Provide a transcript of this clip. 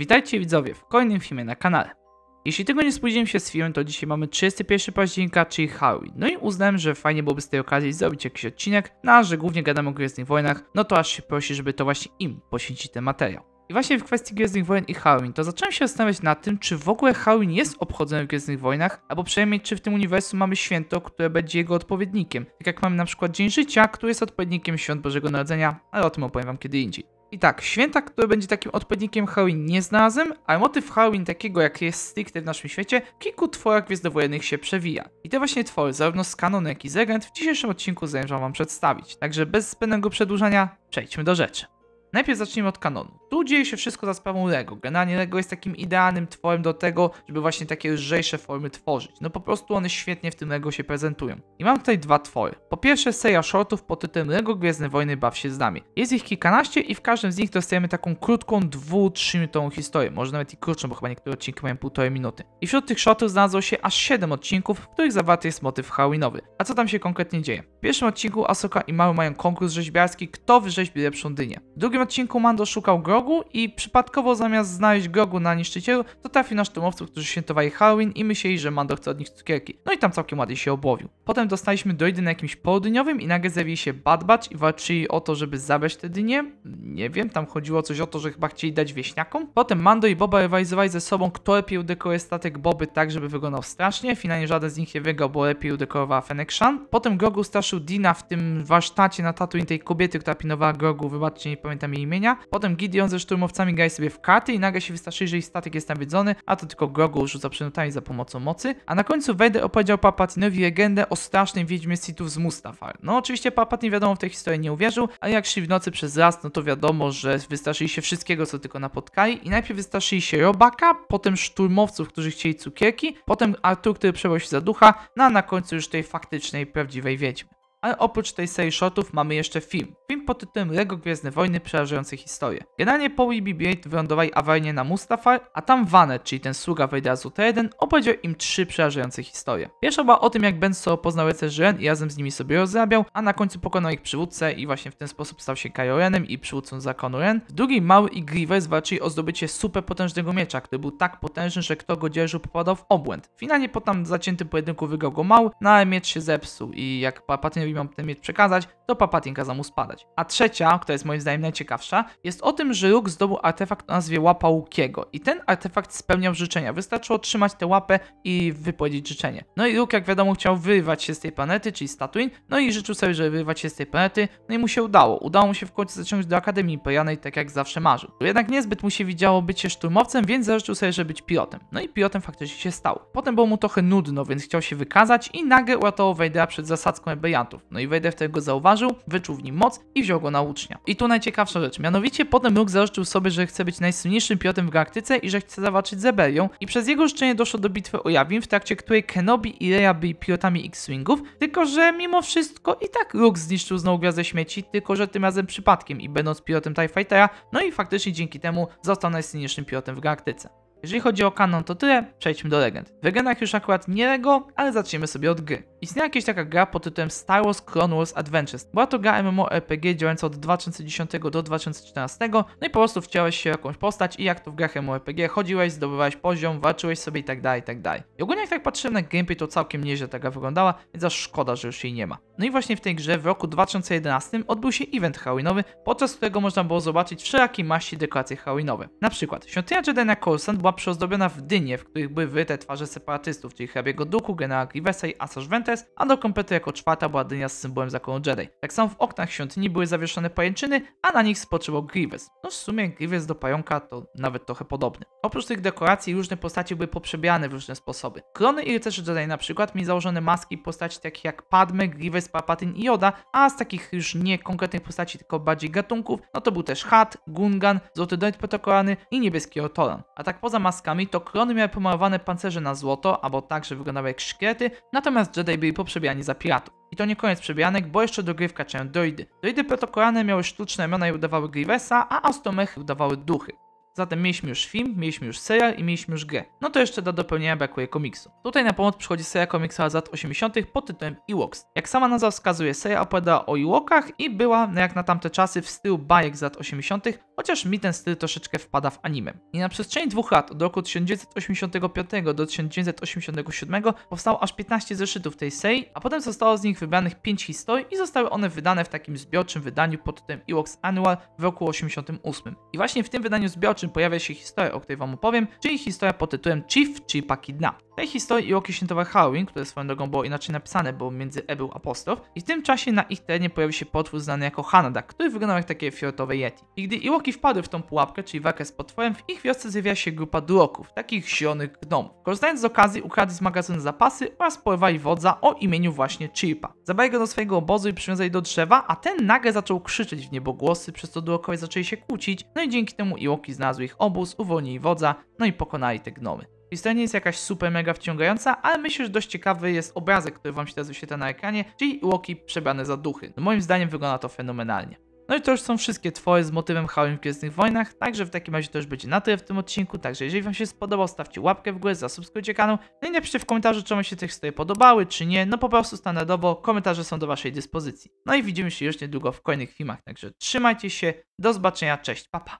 Witajcie widzowie w kolejnym filmie na kanale. Jeśli tego nie spóźniłem się z filmem, to dzisiaj mamy 31 października, czyli Halloween. No i uznałem, że fajnie byłoby z tej okazji zrobić jakiś odcinek, no a że głównie gadam o Gwiezdnych Wojnach, no to aż się prosi, żeby to właśnie im poświęcić ten materiał. I właśnie w kwestii Gwiezdnych Wojen i Halloween, to zacząłem się zastanawiać nad tym, czy w ogóle Halloween jest obchodzony w Gwiezdnych Wojnach, albo przynajmniej czy w tym uniwersum mamy święto, które będzie jego odpowiednikiem. Tak jak mamy na przykład Dzień Życia, który jest odpowiednikiem Świąt Bożego Narodzenia, ale o tym opowiem wam kiedy indziej. I tak, święta, które będzie takim odpowiednikiem Halloween nie znalazłem, ale motyw Halloween takiego jak jest stricte w naszym świecie, w kilku tworach gwiezdnowojennych się przewija. I te właśnie twory, zarówno z kanonu jak i z legend, w dzisiejszym odcinku zamierzam wam przedstawić. Także bez zbędnego przedłużania, przejdźmy do rzeczy. Najpierw zacznijmy od kanonu tu dzieje się wszystko za sprawą Lego. Generalnie Lego jest takim idealnym tworem do tego, żeby właśnie takie lżejsze formy tworzyć. No po prostu one świetnie w tym Lego się prezentują. I mam tutaj dwa twory. Po pierwsze seria shortów pod tytułem Lego Gwiezdne Wojny Baw się z nami. Jest ich kilkanaście i w każdym z nich dostajemy taką krótką, dwu, trzyminutową historię. Może nawet i krótszą, bo chyba niektóre odcinki mają półtorej minuty. I wśród tych shortów znalazło się aż 7 odcinków, w których zawarty jest motyw Halloweenowy. A co tam się konkretnie dzieje? W pierwszym odcinku Asoka i Mały mają konkurs rzeźbiarski, kto wyrzeźbi lepszą dynię. W drugim odcinku Mando szukał gro i przypadkowo zamiast znaleźć Grogu na niszczycielu, to trafi na sztumowców, którzy świętowali Halloween i myśleli, że Mando chce od nich cukierki. No i tam całkiem ładnie się obłowił. Potem dostaliśmy droidy na jakimś południowym i nagle zjawili się Bad Batch i walczyli o to, żeby zabrać te dynie. Nie wiem, tam chodziło coś o to, że chyba chcieli dać wieśniakom. Potem Mando i Boba rywalizowali ze sobą, kto lepiej udekoruje statek Boby tak, żeby wyglądał strasznie. Finalnie żaden z nich nie wygrał, bo lepiej udekorowała Fennec Shan. Potem Grogu straszył Dina w tym warsztacie na Tatooine tej kobiety, która pinowała Grogu, wybaczcie, nie pamiętam jej imienia. Potem Gideon ze szturmowcami Gai sobie w katy i nagle się wystraszy, że ich statek jest nawiedzony, a to tylko Grogu rzuca przynutami za pomocą mocy. A na końcu Vader opowiedział Papatinowi legendę o strasznej wiedźmie Sithów z Mustafar. No oczywiście Papatin wiadomo w tej historii nie uwierzył, a jak szli w nocy przez raz, no to wiadomo, że wystraszyli się wszystkiego, co tylko napotkali i najpierw wystraszyli się robaka, potem szturmowców, którzy chcieli cukierki, potem Artur, który przebrał się za ducha, no a na końcu już tej faktycznej, prawdziwej wiedźmy. Ale oprócz tej serii shotów mamy jeszcze film. Film pod tytułem Lego Gwiezdne Wojny przerażające historie. Generalnie Paul i BB-8 wylądowali awaryjnie na Mustafar, a tam Vanet, czyli ten sługa Vadera z UT-1, opowiedział im trzy przerażające historie. Pierwsza była o tym, jak Ben Solo poznał rycerzy Ren i razem z nimi sobie rozrabiał, a na końcu pokonał ich przywódcę i właśnie w ten sposób stał się Kylo Renem i przywódcą zakonu Ren. W drugiej Mały i Grievous walczyli o zdobycie super potężnego miecza, który był tak potężny, że kto go dzierżył popadał w obłęd. Finalnie po tam zaciętym pojedynku wygrał go Mały, no ale miecz się zepsuł i jak Palpatine jeżeli mam ten miecz przekazać, to Papatin kazał mu spadać. A trzecia, która jest moim zdaniem najciekawsza, jest o tym, że Róg zdobył artefakt o nazwie Łapa Łukiego i ten artefakt spełniał życzenia. Wystarczyło trzymać tę łapę i wypowiedzieć życzenie. No i Róg, jak wiadomo, chciał wyrywać się z tej planety, czyli Statuin. no i życzył sobie, żeby wyrywać się z tej planety, no i mu się udało. Udało mu się w końcu zaciągnąć do Akademii Imperialnej, tak jak zawsze marzył. Jednak niezbyt mu się widziało bycie szturmowcem, więc zażyczył sobie, żeby być pilotem. No i pilotem faktycznie się stał. Potem było mu trochę nudno, więc chciał się wykazać i nagle uratował Vadera przed zasadzką rebeliantów. No i Vader wtedy go zauważył, zauważył, wyczuł w nim moc i wziął go na ucznia. I tu najciekawsza rzecz, mianowicie potem Luke zażyczył sobie, że chce być najsilniejszym piotem w galaktyce i że chce zawalczyć z Ebelią i przez jego życzenie doszło do bitwy o Jawin, w trakcie której Kenobi i Leia byli pilotami X-Wingów, tylko że mimo wszystko i tak Luke zniszczył znowu Gwiazdę Śmieci, tylko że tym razem przypadkiem i będąc pilotem TIE Fightera, no i faktycznie dzięki temu został najsilniejszym pilotem w galaktyce. Jeżeli chodzi o kanon, to tyle, przejdźmy do legend. W legendach już akurat nie Lego, ale zaczniemy sobie od gry. Istniała jakaś taka gra pod tytułem Star Wars Clone Wars Adventures. Była to gra MMORPG działająca od 2010 do 2014, no i po prostu wciąłeś się w jakąś postać i jak to w grach MMORPG, chodziłeś, zdobywałeś poziom, walczyłeś sobie itd., tak itd. Tak I ogólnie jak tak patrzyłem na gameplay, to całkiem nieźle ta gra wyglądała, więc aż szkoda, że już jej nie ma. No i właśnie w tej grze w roku 2011 odbył się event Halloweenowy, podczas którego można było zobaczyć wszelakie maści dekoracje Halloweenowe. Na przykład, świątynia na Coruscant była była przyozdobiona w dynie, w których były wyte twarze separatystów, czyli hrabiego Duku, generała Grievesa i Asajj Ventes, a do kompletu jako czwarta była dynia z symbolem zakonu Jedi. Tak samo w oknach świątyni były zawieszone pajęczyny, a na nich spoczywał Grievous. No w sumie Grievous do pająka to nawet trochę podobny. Oprócz tych dekoracji różne postacie były poprzebijane w różne sposoby. Klony i rycerze Jedi na przykład mieli założone maski postaci takich jak Padme, Grievous, Palpatine i Yoda, a z takich już nie konkretnych postaci, tylko bardziej gatunków, no to był też Hat, Gungan, Złoty droid Protokolany i Niebieski Otolan. A tak poza maskami, to klony miały pomalowane pancerze na złoto, albo także wyglądały jak szkiety, natomiast Jedi byli poprzebijani za piratów. I to nie koniec przebijanek, bo jeszcze gry wkraczają droidy. Droidy protokolane miały sztuczne ramiona i udawały Grievesa, a Austomechy udawały duchy. Zatem mieliśmy już film, mieliśmy już serial i mieliśmy już grę. No to jeszcze do dopełnienia brakuje komiksu. Tutaj na pomoc przychodzi seria komiksowa z lat 80. pod tytułem Ewoks. Jak sama nazwa wskazuje, seria opowiada o Ewokach i była, jak na tamte czasy, w stylu bajek z lat 80., chociaż mi ten styl troszeczkę wpada w anime. I na przestrzeni dwóch lat, od roku 1985 do 1987 powstało aż 15 zeszytów tej serii, a potem zostało z nich wybranych 5 historii i zostały one wydane w takim zbiorczym wydaniu pod tytułem Ewoks Annual w roku 88. I właśnie w tym wydaniu zbiorczym pojawia się historia, o której wam opowiem, czyli historia pod tytułem Chief Chipa Kidnap. Tej historii Iwoki świętowa Halloween, które swoją drogą było inaczej napisane, bo między E był apostrof, i w tym czasie na ich terenie pojawił się potwór znany jako Hanada, który wyglądał jak takie fioletowe Yeti. I gdy Iwoki Duoki wpadły w tą pułapkę, czyli walkę z potworem, w ich wiosce zjawia się grupa duroków, takich zielonych gnomów. Korzystając z okazji ukradli z magazynu zapasy oraz porwali wodza o imieniu właśnie Chirpa. Zabrali go do swojego obozu i przywiązali do drzewa, a ten nagle zaczął krzyczeć w niebogłosy, przez co durokowie zaczęli się kłócić, no i dzięki temu Iłoki znalazły ich obóz, uwolnili wodza, no i pokonali te gnomy. Historia nie jest jakaś super mega wciągająca, ale myślę, że dość ciekawy jest obrazek, który wam się teraz wyświetla na ekranie, czyli Łoki przebrane za duchy. No moim zdaniem wygląda to fenomenalnie. No i to już są wszystkie twoje z motywem Halloween w Gwiezdnych Wojnach, także w takim razie to już będzie na tyle w tym odcinku, także jeżeli wam się spodobał, stawcie łapkę w górę, zasubskrybujcie kanał, no i napiszcie w komentarzu, czy wam się te historie podobały, czy nie, no po prostu standardowo, komentarze są do waszej dyspozycji. No i widzimy się już niedługo w kolejnych filmach, także trzymajcie się, do zobaczenia, cześć, papa. Pa.